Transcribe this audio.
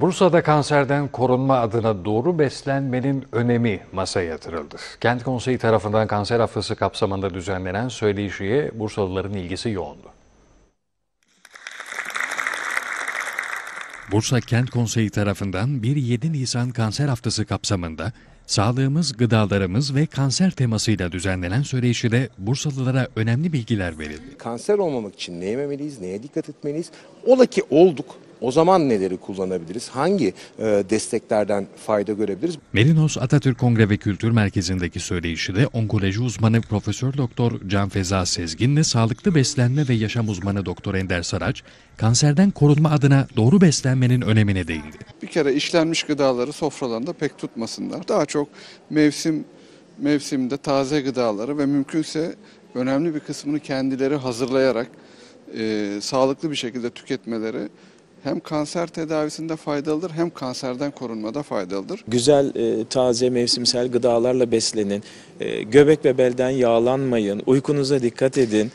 Bursa'da kanserden korunma adına doğru beslenmenin önemi masaya yatırıldı. Kent Konseyi tarafından kanser haftası kapsamında düzenlenen söyleşiye Bursalıların ilgisi yoğundu. Bursa Kent Konseyi tarafından 1-7 Nisan Kanser Haftası kapsamında sağlığımız, gıdalarımız ve kanser temasıyla düzenlenen söyleşide Bursalılara önemli bilgiler verildi. Kanser olmamak için ne yememeliyiz, neye dikkat etmeliyiz? Ola ki olduk, o zaman neleri kullanabiliriz? Hangi e, desteklerden fayda görebiliriz? Melinos Atatürk Kongre ve Kültür Merkezi'ndeki söyleyişi de onkoloji uzmanı Profesör Doktor Can Feza Sezgin'le sağlıklı beslenme ve yaşam uzmanı Doktor Ender Saraç, kanserden korunma adına doğru beslenmenin önemine değindi. Bir kere işlenmiş gıdaları sofralarında pek tutmasınlar. Daha çok mevsim mevsimde taze gıdaları ve mümkünse önemli bir kısmını kendileri hazırlayarak e, sağlıklı bir şekilde tüketmeleri hem kanser tedavisinde faydalıdır hem kanserden korunmada faydalıdır. Güzel, e, taze, mevsimsel gıdalarla beslenin. E, göbek ve belden yağlanmayın. Uykunuza dikkat edin.